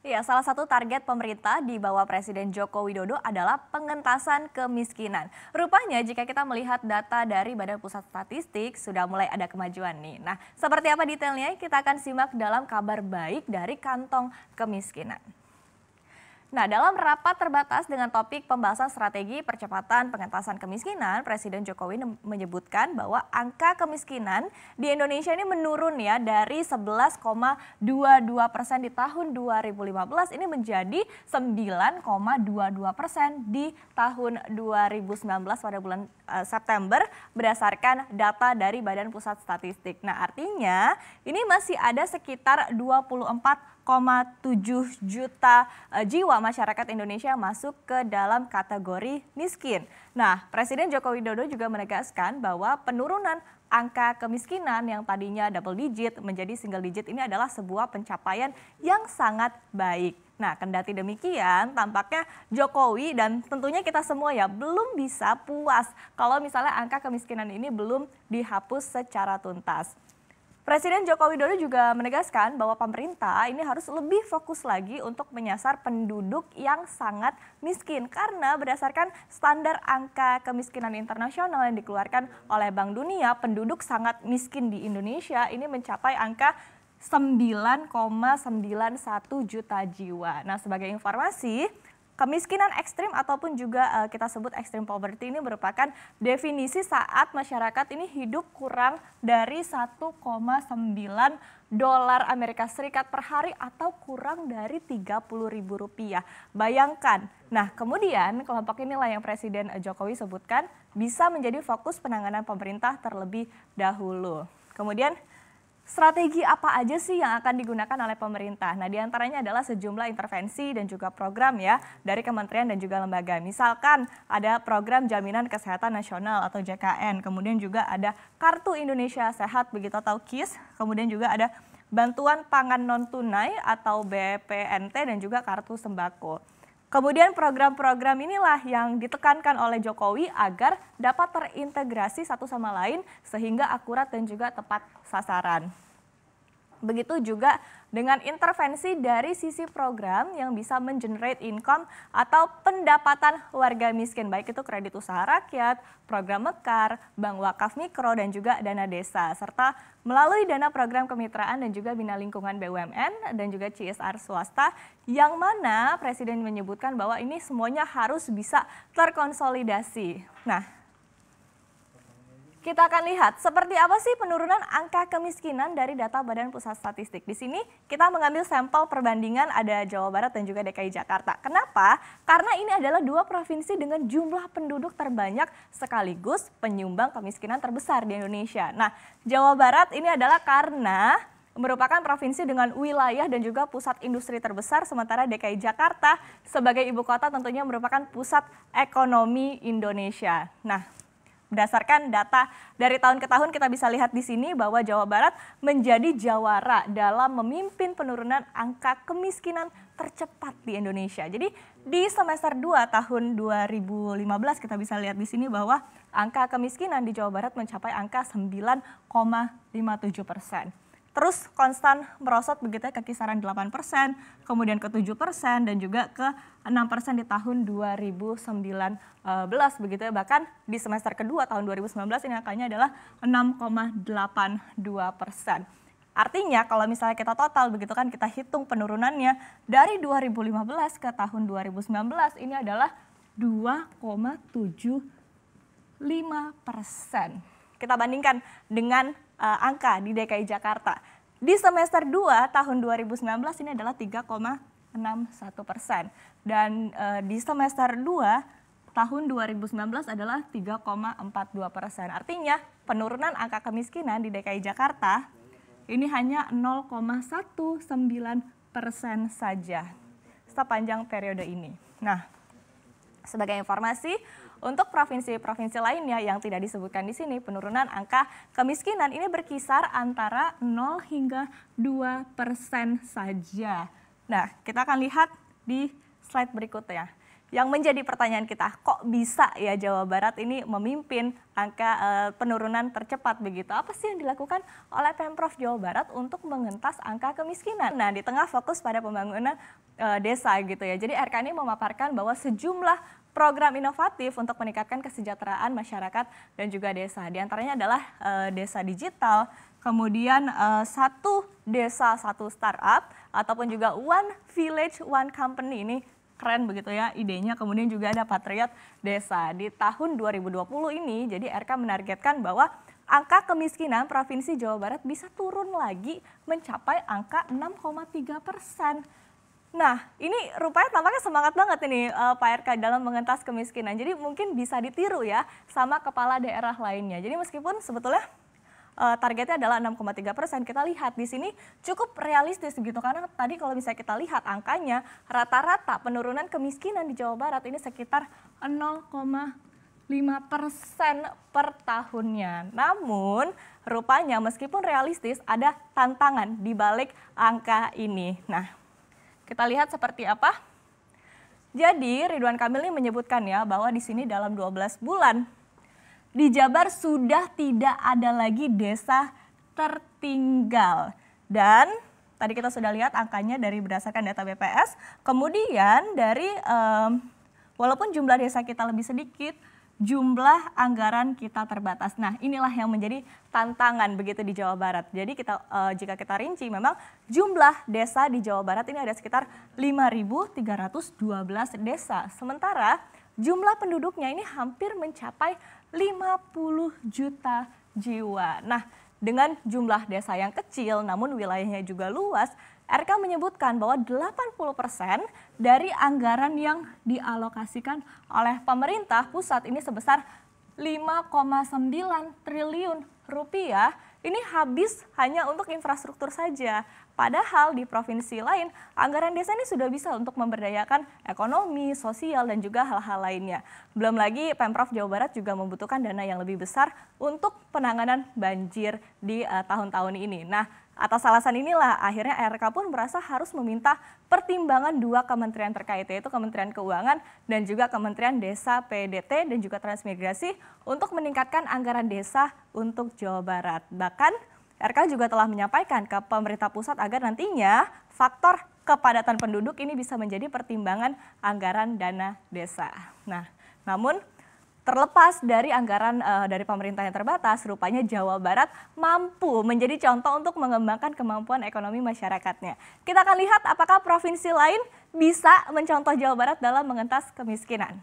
Ya, salah satu target pemerintah di bawah Presiden Joko Widodo adalah pengentasan kemiskinan. Rupanya jika kita melihat data dari Badan Pusat Statistik sudah mulai ada kemajuan nih. Nah, seperti apa detailnya kita akan simak dalam kabar baik dari kantong kemiskinan. Nah, dalam rapat terbatas dengan topik pembahasan strategi percepatan pengentasan kemiskinan, Presiden Jokowi menyebutkan bahwa angka kemiskinan di Indonesia ini menurun ya dari 11,22 persen di tahun 2015 ini menjadi 9,22 persen di tahun 2019 pada bulan eh, September berdasarkan data dari Badan Pusat Statistik. Nah, artinya ini masih ada sekitar 24,7 juta eh, jiwa masyarakat Indonesia masuk ke dalam kategori miskin. Nah, Presiden Joko Widodo juga menegaskan bahwa penurunan angka kemiskinan yang tadinya double digit menjadi single digit ini adalah sebuah pencapaian yang sangat baik. Nah, kendati demikian, tampaknya Jokowi dan tentunya kita semua ya belum bisa puas kalau misalnya angka kemiskinan ini belum dihapus secara tuntas. Presiden Joko Widodo juga menegaskan bahwa pemerintah ini harus lebih fokus lagi untuk menyasar penduduk yang sangat miskin karena berdasarkan standar angka kemiskinan internasional yang dikeluarkan oleh Bank Dunia, penduduk sangat miskin di Indonesia ini mencapai angka 9,91 juta jiwa. Nah, sebagai informasi, Kemiskinan ekstrim ataupun juga uh, kita sebut ekstrim poverty ini merupakan definisi saat masyarakat ini hidup kurang dari 1,9 dolar Amerika Serikat per hari atau kurang dari ribu rupiah. Bayangkan. Nah, kemudian kelompok inilah yang Presiden Jokowi sebutkan bisa menjadi fokus penanganan pemerintah terlebih dahulu. Kemudian Strategi apa aja sih yang akan digunakan oleh pemerintah? Nah, diantaranya adalah sejumlah intervensi dan juga program ya dari kementerian dan juga lembaga. Misalkan ada program Jaminan Kesehatan Nasional atau JKN, kemudian juga ada Kartu Indonesia Sehat begitu atau KIS, kemudian juga ada Bantuan Pangan Non Tunai atau BPNT dan juga Kartu Sembako. Kemudian program-program inilah yang ditekankan oleh Jokowi agar dapat terintegrasi satu sama lain sehingga akurat dan juga tepat sasaran. Begitu juga dengan intervensi dari sisi program yang bisa mengenerate income atau pendapatan warga miskin, baik itu kredit usaha rakyat, program Mekar, bank wakaf mikro, dan juga dana desa, serta melalui dana program kemitraan dan juga bina lingkungan BUMN dan juga CSR swasta, yang mana Presiden menyebutkan bahwa ini semuanya harus bisa terkonsolidasi. Nah, kita akan lihat seperti apa sih penurunan angka kemiskinan dari data Badan Pusat Statistik. Di sini kita mengambil sampel perbandingan ada Jawa Barat dan juga DKI Jakarta. Kenapa? Karena ini adalah dua provinsi dengan jumlah penduduk terbanyak sekaligus penyumbang kemiskinan terbesar di Indonesia. Nah, Jawa Barat ini adalah karena merupakan provinsi dengan wilayah dan juga pusat industri terbesar, sementara DKI Jakarta sebagai ibu kota tentunya merupakan pusat ekonomi Indonesia. Nah, berdasarkan data dari tahun ke tahun kita bisa lihat di sini bahwa Jawa Barat menjadi jawara dalam memimpin penurunan angka kemiskinan tercepat di Indonesia. Jadi di semester 2 tahun 2015 kita bisa lihat di sini bahwa angka kemiskinan di Jawa Barat mencapai angka 9,57 persen terus konstan merosot begitu ya ke kisaran 8%, kemudian ke 7% dan juga ke 6% di tahun 2019 begitu ya. Bahkan di semester kedua tahun 2019 ini angkanya adalah 6,82%. Artinya kalau misalnya kita total begitu kan kita hitung penurunannya dari 2015 ke tahun 2019 ini adalah 2,75 persen. Kita bandingkan dengan uh, angka di DKI Jakarta. Di semester 2 tahun 2019 ini adalah 3,61 persen. Dan uh, di semester 2 tahun 2019 adalah 3,42 persen. Artinya penurunan angka kemiskinan di DKI Jakarta ini hanya 0,19 persen saja sepanjang periode ini. Nah, sebagai informasi, untuk provinsi-provinsi lainnya yang tidak disebutkan di sini, penurunan angka kemiskinan ini berkisar antara 0 hingga 2 persen saja. Nah, kita akan lihat di slide berikutnya. Yang menjadi pertanyaan kita, kok bisa ya Jawa Barat ini memimpin angka e, penurunan tercepat begitu? Apa sih yang dilakukan oleh Pemprov Jawa Barat untuk mengentas angka kemiskinan? Nah, di tengah fokus pada pembangunan e, desa gitu ya. Jadi RK ini memaparkan bahwa sejumlah program inovatif untuk meningkatkan kesejahteraan masyarakat dan juga desa. Di antaranya adalah e, desa digital, kemudian e, satu desa satu startup ataupun juga one village one company ini keren begitu ya idenya. Kemudian juga ada Patriot Desa. Di tahun 2020 ini jadi RK menargetkan bahwa angka kemiskinan Provinsi Jawa Barat bisa turun lagi mencapai angka 6,3 persen. Nah, ini rupanya tampaknya semangat banget ini uh, Pak RK dalam mengentas kemiskinan. Jadi mungkin bisa ditiru ya sama kepala daerah lainnya. Jadi meskipun sebetulnya uh, targetnya adalah 6,3 persen, kita lihat di sini cukup realistis gitu. Karena tadi kalau misalnya kita lihat angkanya, rata-rata penurunan kemiskinan di Jawa Barat ini sekitar 0, persen per tahunnya. Namun, rupanya meskipun realistis ada tantangan di balik angka ini. Nah, kita lihat seperti apa. Jadi Ridwan Kamil ini menyebutkan ya bahwa di sini dalam 12 bulan di Jabar sudah tidak ada lagi desa tertinggal. Dan tadi kita sudah lihat angkanya dari berdasarkan data BPS. Kemudian dari um, walaupun jumlah desa kita lebih sedikit, jumlah anggaran kita terbatas. Nah, inilah yang menjadi tantangan begitu di Jawa Barat. Jadi kita uh, jika kita rinci memang jumlah desa di Jawa Barat ini ada sekitar 5.312 desa. Sementara jumlah penduduknya ini hampir mencapai 50 juta jiwa. Nah, dengan jumlah desa yang kecil namun wilayahnya juga luas, RK menyebutkan bahwa 80% dari anggaran yang dialokasikan oleh pemerintah pusat ini sebesar 5,9 triliun rupiah ini habis hanya untuk infrastruktur saja. Padahal di provinsi lain, anggaran desa ini sudah bisa untuk memberdayakan ekonomi, sosial, dan juga hal-hal lainnya. Belum lagi Pemprov Jawa Barat juga membutuhkan dana yang lebih besar untuk penanganan banjir di eh, tahun-tahun uh, ini. Nah, Atas alasan inilah akhirnya RK pun merasa harus meminta pertimbangan dua kementerian terkait yaitu Kementerian Keuangan dan juga Kementerian Desa PDT dan juga Transmigrasi untuk meningkatkan anggaran desa untuk Jawa Barat. Bahkan RK juga telah menyampaikan ke pemerintah pusat agar nantinya faktor kepadatan penduduk ini bisa menjadi pertimbangan anggaran dana desa. Nah, namun terlepas dari anggaran uh, dari pemerintah yang terbatas, rupanya Jawa Barat mampu menjadi contoh untuk mengembangkan kemampuan ekonomi masyarakatnya. Kita akan lihat apakah provinsi lain bisa mencontoh Jawa Barat dalam mengentas kemiskinan.